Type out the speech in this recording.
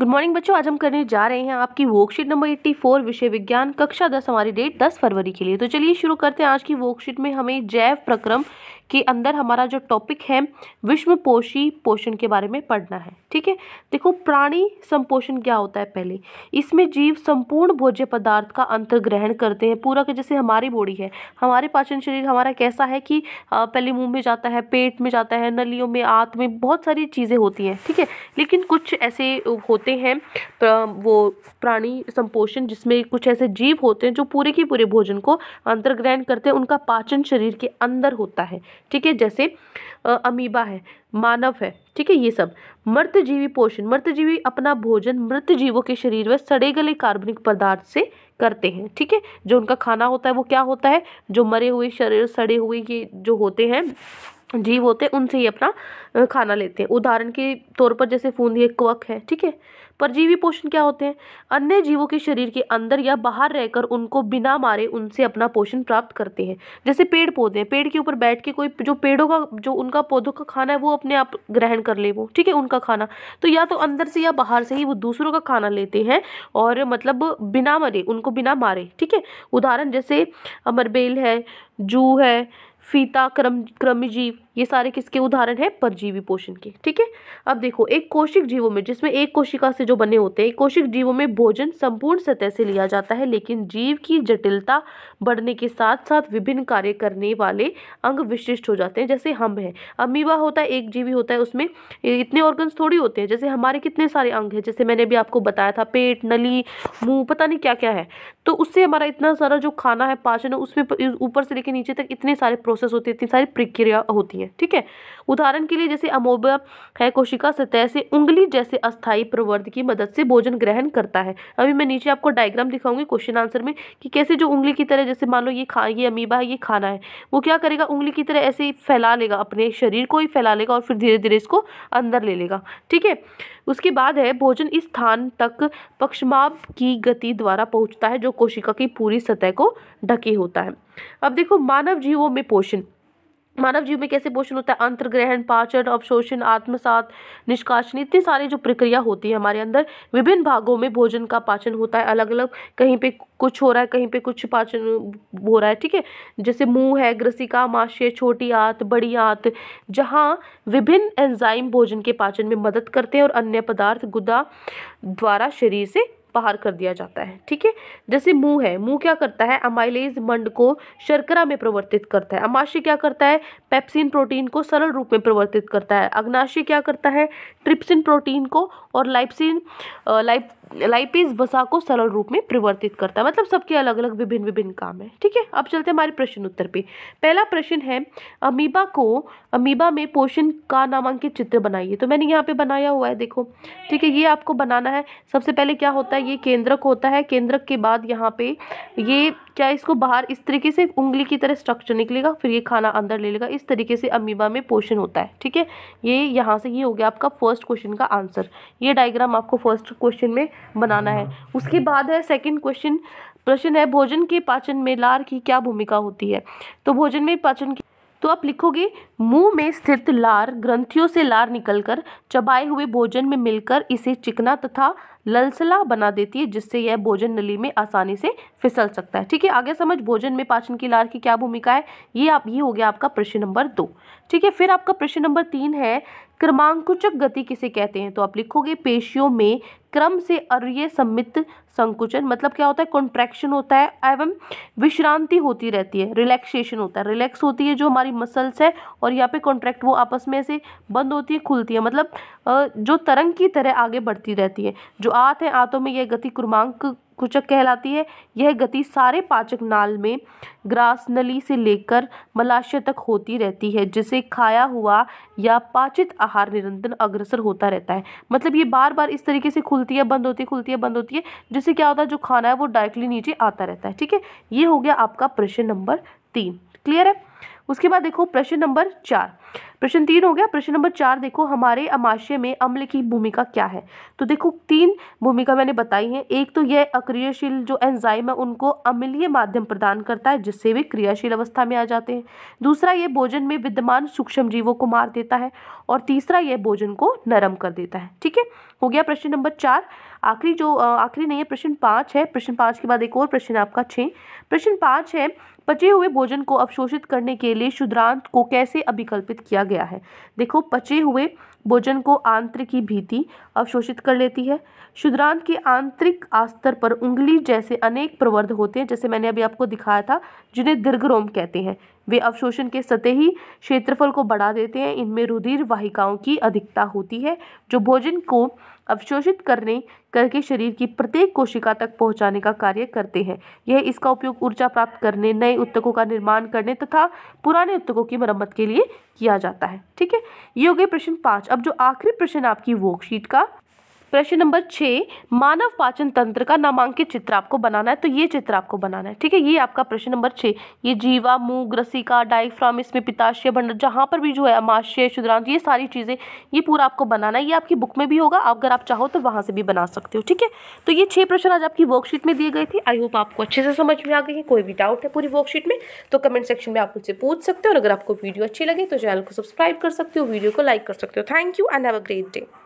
Good morning बच्चों आज हम करने जा रहे हैं आपकी वर्कशीट नंबर 84 विषय विज्ञान कक्षा 10 हमारी डेट 10 फरवरी के लिए तो चलिए शुरू करते हैं आज की वर्कशीट में हमें जैव प्रक्रम के अंदर हमारा जो टॉपिक है विश्व पोषी पोषण के बारे में पढ़ना है ठीक है देखो प्राणी संपोषण क्या होता है पहले इसमें जीव संपूर्ण भोज्य पदार्थ का अंतर ग्रहण करते हैं पूरा के जैसे हमारी बॉडी है हमारे पाचन शरीर हमारा कैसा है कि पहले मुंह में जाता है पेट में जाता है नलियों में आंत में बहुत सारी चीज़ें होती हैं ठीक है लेकिन कुछ ऐसे होते हैं वो प्राणी संपोषण जिसमें कुछ ऐसे जीव होते हैं जो पूरे के पूरे भोजन को अंतर्ग्रहण करते हैं उनका पाचन शरीर के अंदर होता है ठीक है जैसे अमीबा है मानव है ठीक है ये सब जीवी पोषण जीवी अपना भोजन मृत जीवों के शरीर में सड़े गले कार्बनिक पदार्थ से करते हैं ठीक है जो उनका खाना होता है वो क्या होता है जो मरे हुए शरीर सड़े हुए ये जो होते हैं जीव होते हैं उनसे ही अपना खाना लेते हैं उदाहरण के तौर पर जैसे फूंदी एक क्वक है ठीक है परजीवी पोषण क्या होते हैं अन्य जीवों के शरीर के अंदर या बाहर रहकर उनको बिना मारे उनसे अपना पोषण प्राप्त करते हैं जैसे पेड़ पौधे हैं पेड़ के ऊपर बैठ के कोई जो पेड़ों का जो उनका पौधों का खाना है वो अपने आप ग्रहण कर ले वो ठीक है उनका खाना तो या तो अंदर से या बाहर से ही वो दूसरों का खाना लेते हैं और मतलब बिना मरे उनको बिना मारे ठीक है उदाहरण जैसे अमरबेल है जू है फीता क्रम क्रमजीव ये सारे किसके उदाहरण हैं परजीवी पोषण के ठीक है अब देखो एक कोशिक जीवों में जिसमें एक कोशिका से जो बने होते हैं कोशिक जीवों में भोजन संपूर्ण सतह से लिया जाता है लेकिन जीव की जटिलता बढ़ने के साथ साथ विभिन्न कार्य करने वाले अंग विशिष्ट हो जाते हैं जैसे हम हैं अमीबा होता है एक जीवी होता है उसमें इतने ऑर्गन्स थोड़ी होते हैं जैसे हमारे कितने सारे अंग हैं जैसे मैंने भी आपको बताया था पेट नली मुँह पता नहीं क्या क्या है तो उससे हमारा इतना सारा जो खाना है पाचन है उसमें ऊपर से लेकर नीचे तक इतने सारे प्रोसेस होते हैं इतनी सारी प्रक्रिया होती है है ठीक है उदाहरण के लिए जैसे अमोबा है कोशिका सतह से उंगली जैसे अस्थाई प्रवर्ध की मदद से भोजन ग्रहण करता है अभी मैं नीचे आपको डायग्राम दिखाऊंगी क्वेश्चन आंसर में कि कैसे जो उंगली की तरह जैसे मान लो ये खा ये अमीबा है ये खाना है वो क्या करेगा उंगली की तरह ऐसे ही फैला लेगा अपने शरीर को ही फैला लेगा और फिर धीरे धीरे इसको अंदर ले लेगा ठीक है उसके बाद है भोजन इस स्थान तक पक्षमाप की गति द्वारा पहुँचता है जो कोशिका की पूरी सतह को ढके होता है अब देखो मानव जीवों में पोषण मानव जीव में कैसे पोषण होता है अंतर्ग्रहण पाचन अवशोषण आत्मसात निष्काशन इतनी सारी जो प्रक्रिया होती है हमारे अंदर विभिन्न भागों में भोजन का पाचन होता है अलग अलग कहीं पे कुछ हो रहा है कहीं पे कुछ पाचन हो रहा है ठीक है जैसे मुंह है ग्रसिका माशय छोटी आंत बड़ी आंत जहाँ विभिन्न एंजाइम भोजन के पाचन में मदद करते हैं और अन्य पदार्थ गुदा द्वारा शरीर से बाहर कर दिया जाता है ठीक है जैसे मुंह है मुंह क्या करता है अमाइलेज मंड को शर्करा में परिवर्तित करता है अमाशय क्या करता है पेप्सिन प्रोटीन को सरल रूप में परिवर्तित करता है अग्नाशय क्या करता है ट्रिप्सिन प्रोटीन को और लाइपसिन लाइप लाइपेज वसा को सरल रूप में परिवर्तित करता है मतलब सबके अलग अलग विभिन्न विभिन्न काम है ठीक है अब चलते हैं हमारे प्रश्न उत्तर पे पहला प्रश्न है अमीबा को अमीबा में पोषण का नामांकित चित्र बनाइए तो मैंने यहाँ पे बनाया हुआ है देखो ठीक है ये आपको बनाना है सबसे पहले क्या होता है ये केंद्रक होता है केंद्रक के बाद यहाँ पे ये क्या इसको बाहर इस तरीके से उंगली की तरह स्ट्रक्चर निकलेगा फिर ये खाना अंदर ले लेगा इस तरीके से अमीबा में पोषण होता है ठीक है ये यहाँ से ये हो गया आपका फर्स्ट क्वेश्चन का आंसर ये डायग्राम आपको फर्स्ट क्वेश्चन में बनाना है हाँ। उसके बाद है सेकंड क्वेश्चन प्रश्न है भोजन के पाचन में लार की क्या भूमिका होती है तो भोजन में पाचन की तो आप लिखोगे मुंह में स्थित लार ग्रंथियों से लार निकलकर चबाए हुए भोजन में मिलकर इसे चिकना तथा ललसला बना देती है जिससे यह भोजन नली में आसानी से फिसल सकता है ठीक है आगे समझ भोजन में पाचन की लार की क्या भूमिका है ये आप ये हो गया आपका प्रश्न नंबर दो ठीक है फिर आपका प्रश्न नंबर तीन है क्रमांकुचक गति किसे कहते हैं तो आप लिखोगे पेशियों में क्रम से अर्य सम्मित संकुचन मतलब क्या होता है कॉन्ट्रैक्शन होता है एवं विश्रांति होती रहती है रिलैक्सेशन होता है रिलैक्स होती है जो हमारी मसल्स है और यहाँ पे कॉन्ट्रैक्ट वो आपस में ऐसे बंद होती है खुलती है मतलब जो तरंग की तरह आगे बढ़ती रहती है जो आत है आतों में यह गति कुर्मांक कुचक कहलाती है यह गति सारे पाचक नाल में ग्रास नली से लेकर मलाशय तक होती रहती है जिसे खाया हुआ या पाचित आहार निरंतर अग्रसर होता रहता है मतलब ये बार बार इस तरीके से खुलती है बंद होती है खुलती है बंद होती है जिससे क्या होता है जो खाना है वो डायरेक्टली नीचे आता रहता है ठीक है ये हो गया आपका प्रश्न नंबर तीन क्लियर है उसके बाद देखो प्रश्न नंबर चार प्रश्न तीन हो गया प्रश्न नंबर चार देखो हमारे अमाशय में अम्ल की भूमिका क्या है तो देखो तीन भूमिका मैंने बताई है एक तो यह अक्रियाशील जो एंजाइम है उनको अम्लीय माध्यम प्रदान करता है जिससे वे क्रियाशील अवस्था में आ जाते हैं दूसरा यह भोजन में विद्यमान सूक्ष्म जीवों को मार देता है और तीसरा यह भोजन को नरम कर देता है ठीक है हो गया प्रश्न नंबर चार आखिरी जो आखिरी नहीं है प्रश्न पाँच है प्रश्न पाँच के बाद एक और प्रश्न आपका छः प्रश्न पाँच है पचे हुए भोजन को अवशोषित करने के लिए शुद्रांत को कैसे अभिकल्पित किया गया है देखो पचे हुए भोजन को आंतरिक की भीति अवशोषित कर लेती है शुद्रांत के आंतरिक आस्तर पर उंगली जैसे अनेक प्रवर्ध होते हैं जैसे मैंने अभी आपको दिखाया था जिन्हें दीर्घ रोम कहते हैं वे अवशोषण के सतही क्षेत्रफल को बढ़ा देते हैं इनमें रुधिर वाहिकाओं की अधिकता होती है जो भोजन को अवशोषित करने करके शरीर की प्रत्येक कोशिका तक पहुंचाने का कार्य करते हैं यह इसका उपयोग ऊर्जा प्राप्त करने नए उत्तकों का निर्माण करने तथा पुराने उत्तकों की मरम्मत के लिए किया जाता है ठीक है ये हो गए प्रश्न पाँच अब जो आखिरी प्रश्न आपकी वर्कशीट का प्रश्न नंबर छः मानव पाचन तंत्र का नामांकित चित्र आपको बनाना है तो ये चित्र आपको बनाना है ठीक है ये आपका प्रश्न नंबर छः ये जीवा मूग रसिका डाइफ्राम इसमें पिताशय भंडर जहाँ पर भी जो है अमाशय शुद्रांत ये सारी चीज़ें ये पूरा आपको बनाना है ये आपकी बुक में भी होगा अगर आप चाहो तो वहाँ से भी बना सकते हो ठीक है तो ये छः प्रश्न आज आपकी वर्कशीट में दिए गए थे आई होप आपको अच्छे से समझ में आ गई है कोई भी डाउट है पूरी वर्कशीट में तो कमेंट सेक्शन में आप मुझसे पूछ सकते हो और अगर आपको वीडियो अच्छी लगे तो चैनल को सब्सक्राइब कर सकते हो वीडियो को लाइक कर सकते हो thank you and have a great day